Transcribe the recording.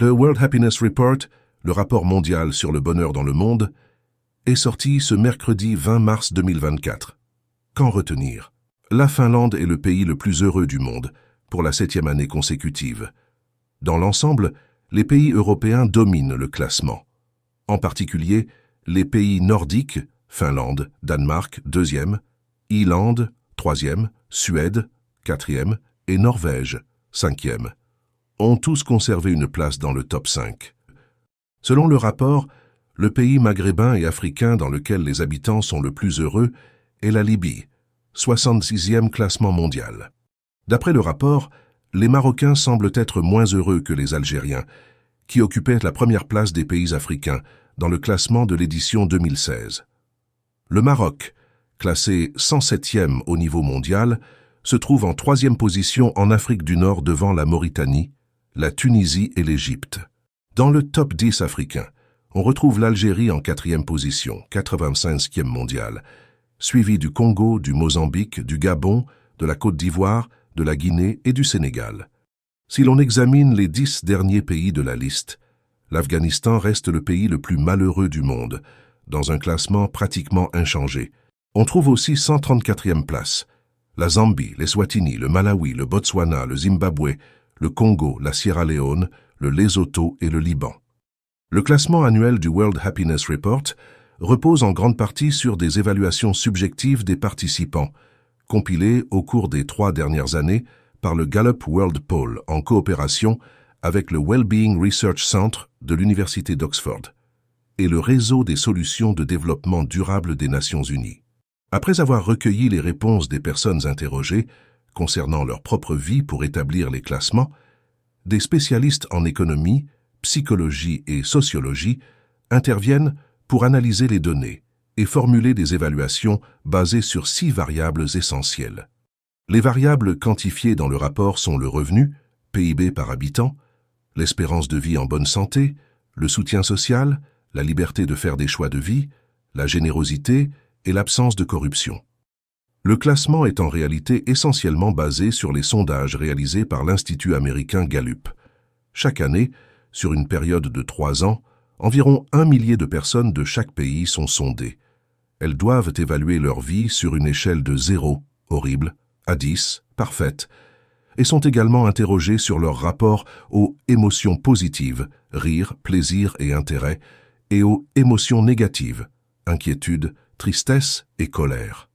le World Happiness Report, le rapport mondial sur le bonheur dans le monde, est sorti ce mercredi 20 mars 2024. Qu'en retenir La Finlande est le pays le plus heureux du monde, pour la septième année consécutive. Dans l'ensemble, les pays européens dominent le classement. En particulier, les pays nordiques, Finlande, Danemark, deuxième, Islande, troisième, Suède, quatrième, et Norvège, cinquième ont tous conservé une place dans le top 5. Selon le rapport, le pays maghrébin et africain dans lequel les habitants sont le plus heureux est la Libye, 66e classement mondial. D'après le rapport, les Marocains semblent être moins heureux que les Algériens, qui occupaient la première place des pays africains dans le classement de l'édition 2016. Le Maroc, classé 107e au niveau mondial, se trouve en troisième position en Afrique du Nord devant la Mauritanie, la Tunisie et l'Égypte. Dans le top 10 africain, on retrouve l'Algérie en quatrième position, 85e mondiale, suivi du Congo, du Mozambique, du Gabon, de la Côte d'Ivoire, de la Guinée et du Sénégal. Si l'on examine les dix derniers pays de la liste, l'Afghanistan reste le pays le plus malheureux du monde, dans un classement pratiquement inchangé. On trouve aussi 134e place. La Zambie, les Swatini, le Malawi, le Botswana, le Zimbabwe, le Congo, la Sierra Leone, le Lesotho et le Liban. Le classement annuel du World Happiness Report repose en grande partie sur des évaluations subjectives des participants, compilées au cours des trois dernières années par le Gallup World Poll en coopération avec le Wellbeing Research Center de l'Université d'Oxford et le Réseau des solutions de développement durable des Nations Unies. Après avoir recueilli les réponses des personnes interrogées, concernant leur propre vie pour établir les classements, des spécialistes en économie, psychologie et sociologie interviennent pour analyser les données et formuler des évaluations basées sur six variables essentielles. Les variables quantifiées dans le rapport sont le revenu, PIB par habitant, l'espérance de vie en bonne santé, le soutien social, la liberté de faire des choix de vie, la générosité et l'absence de corruption. Le classement est en réalité essentiellement basé sur les sondages réalisés par l'Institut américain Gallup. Chaque année, sur une période de trois ans, environ un millier de personnes de chaque pays sont sondées. Elles doivent évaluer leur vie sur une échelle de zéro, horrible, à dix, parfaite, et sont également interrogées sur leur rapport aux émotions positives, rire, plaisir et intérêt, et aux émotions négatives, inquiétude, tristesse et colère.